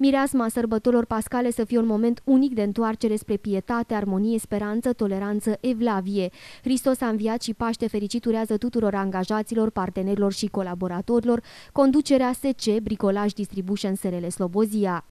Mireasma sărbătorilor pascale să fie un moment unic de întoarcere spre pietate, armonie, speranță, toleranță, evlavie. Hristos a înviat și Paște fericit urează tuturor angajaților, partenerilor și colaboratorilor, conducerea SC, bricolaj Distribution SRL Slobozia.